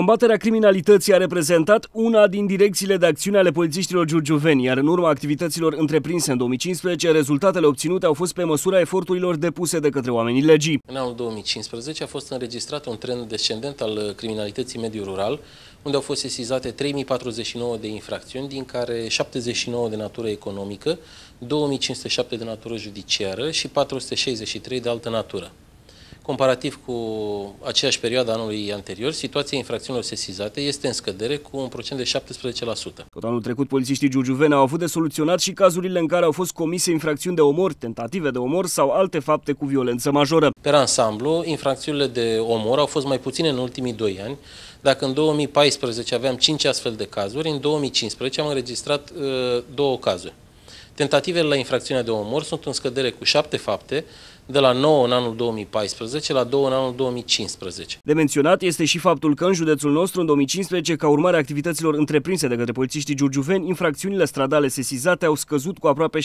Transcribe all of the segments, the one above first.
Combaterea criminalității a reprezentat una din direcțiile de acțiune ale polițiștilor giurgiuveni, iar în urma activităților întreprinse în 2015, rezultatele obținute au fost pe măsura eforturilor depuse de către oamenii legii. În anul 2015 a fost înregistrat un trend descendent al criminalității mediu rural, unde au fost sesizate 3049 de infracțiuni, din care 79 de natură economică, 2507 de natură judiciară și 463 de altă natură. Comparativ cu aceeași perioadă anului anterior, situația infracțiunilor sesizate este în scădere cu un procent de 17%. Tot anul trecut, polițiștii giurgiuveni au avut de soluționat și cazurile în care au fost comise infracțiuni de omor, tentative de omor sau alte fapte cu violență majoră. Pe ansamblu, infracțiunile de omor au fost mai puține în ultimii doi ani. Dacă în 2014 aveam 5 astfel de cazuri, în 2015 am înregistrat uh, două cazuri. Tentativele la infracțiunea de omor sunt în scădere cu șapte fapte, de la 9 în anul 2014 la 2 în anul 2015. De menționat este și faptul că în județul nostru, în 2015, ca urmare a activităților întreprinse de către polițiștii giurgiuveni, infracțiunile stradale sesizate au scăzut cu aproape 16%,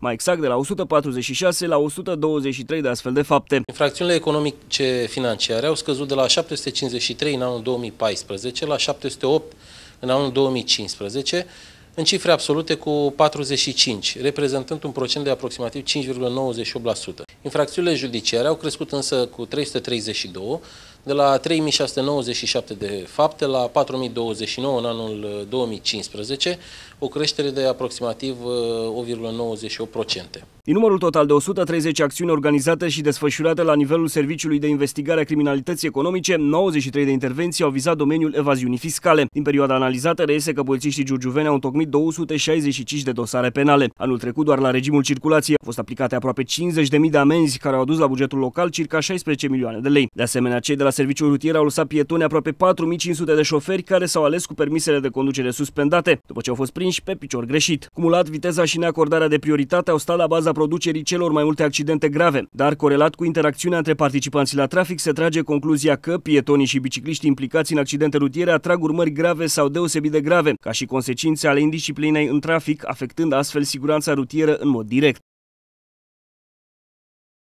mai exact de la 146 la 123 de astfel de fapte. Infracțiunile economice financiare au scăzut de la 753 în anul 2014 la 708 în anul 2015, în cifre absolute cu 45, reprezentând un procent de aproximativ 5,98%. Infracțiunile judiciare au crescut însă cu 332, de la 3697 de fapte la 4029 în anul 2015, uh, o creștere de aproximativ 1,98%. Uh, Din numărul total de 130 acțiuni organizate și desfășurate la nivelul Serviciului de Investigare a Criminalității Economice, 93 de intervenții au vizat domeniul evaziunii fiscale. Din perioada analizată reiese că polițiștii giurgiuveni au întocmit 265 de dosare penale. Anul trecut, doar la regimul circulației, au fost aplicate aproape 50.000 de amenzi care au adus la bugetul local circa 16 milioane de lei. De asemenea, cei de la serviciul rutier au lăsat pietoni aproape 4500 de șoferi care s-au ales cu permisele de conducere suspendate, după ce au fost prinși pe picior greșit. Cumulat, viteza și neacordarea de prioritate au stat la baza producerii celor mai multe accidente grave, dar corelat cu interacțiunea între participanții la trafic se trage concluzia că pietonii și bicicliștii implicați în accidente rutiere atrag urmări grave sau deosebit de grave, ca și consecințe ale indisciplinei în trafic, afectând astfel siguranța rutieră în mod direct.